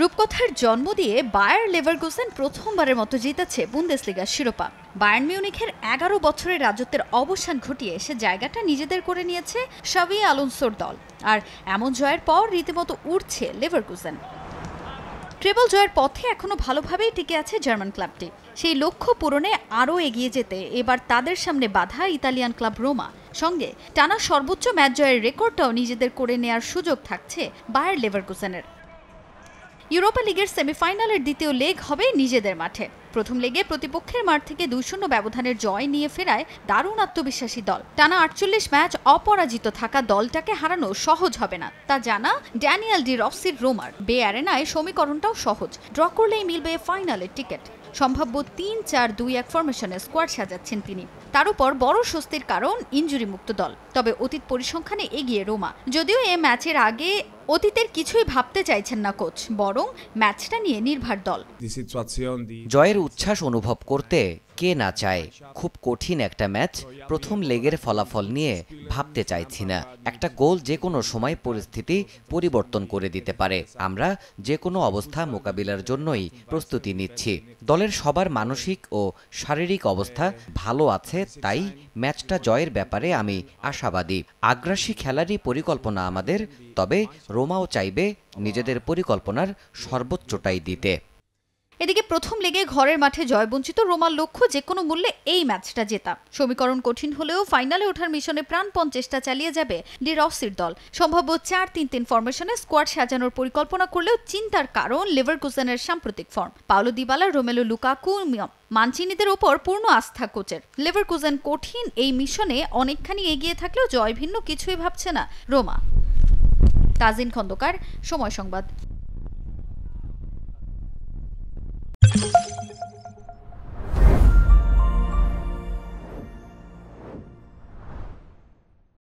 রূপকথার জন্ম দিয়ে বায়ার লেভারগোসেন প্রথমবারের মতো জিতেছে বুন্দেসলিগার শিরোপা বায়ার্ন মিউনিখের এগারো বছরের রাজত্বের অবসান ঘটিয়ে সে জায়গাটা নিজেদের করে নিয়েছে সাবি আলোনসোর দল আর এমন জয়ের পর রীতিমতো উঠছে লেভারগোসেন ট্রেবল জয়ের পথে এখনও ভালোভাবেই টিকে আছে জার্মান ক্লাবটি সেই লক্ষ্য পূরণে আরও এগিয়ে যেতে এবার তাদের সামনে বাধা ইতালিয়ান ক্লাব রোমা সঙ্গে টানা সর্বোচ্চ ম্যাচ জয়ের রেকর্ডটাও নিজেদের করে নেয়ার সুযোগ থাকছে বায়ার লেভারকুসেনের ইউরোপা লিগের সেমিফাইনালের দ্বিতীয় লেগ হবে নিজেদের মাঠে প্রথম লেগে প্রতিপক্ষের মাঠ থেকে দুই শূন্য ব্যবধানের জয় নিয়ে ফেরায় দারুণ আত্মবিশ্বাসী দল টানা আটচল্লিশ ম্যাচ অপরাজিত থাকা দলটাকে হারানো সহজ হবে না তা জানা ড্যানিয়াল ডি রফসির রোমার বে অ্যারেনায় সমীকরণটাও সহজ ড্র করলেই মিলবে ফাইনালের টিকিট সম্ভাব্য তিন চার দুই এক ফরমেশনে স্কোয়াড সাজাচ্ছেন তিনি তার উপর বড় স্বস্তির কারণ ইঞ্জুরি মুক্ত দল তবে অতীত পরিসংখ্যানে এগিয়ে রোমা যদিও এ ম্যাচের আগে অতীতের কিছুই ভাবতে চাইছেন না কোচ বরং ম্যাচটা নিয়ে নির্ভার দল জয়ের উচ্ছ্বাস অনুভব করতে কে না চায় খুব কঠিন একটা ম্যাচ প্রথম লেগের ফলাফল নিয়ে ভাবতে চাইছি না একটা গোল যে কোনো সময় পরিস্থিতি পরিবর্তন করে দিতে পারে আমরা যে কোনো অবস্থা মোকাবিলার জন্যই প্রস্তুতি নিচ্ছি দলের সবার মানসিক ও শারীরিক অবস্থা ভালো আছে তাই ম্যাচটা জয়ের ব্যাপারে আমি আশাবাদী আগ্রাসী খেলারই পরিকল্পনা আমাদের তবে রোমাও চাইবে নিজেদের পরিকল্পনার সর্বোচ্চটাই দিতে এদিকে প্রথম লেগে ঘরের মাঠে জয়বঞ্চিত রোমার লক্ষ্য যে কোনো মূল্যে এই ম্যাচটা জেতা সমীকরণ কঠিন হলেও ফাইনালে ওঠার মিশনে প্রাণপণ চেষ্টা চালিয়ে যাবে ডি রসির দল সম্ভাব্য চার তিন তিন ফরমেশনে স্কোয়াড সাজানোর পরিকল্পনা করলেও চিন্তার কারণ লেভারকুসেনের সাম্প্রতিক form Paulo Dybala Romelu Lukaku মানচিনিদের ওপর পূর্ণ আস্থা কোচের কুজেন কঠিন এই মিশনে অনেকখানি এগিয়ে থাকলেও জয় ভিন্ন কিছুই ভাবছে না রোমা কাজিন খন্দকার সময় সংবাদ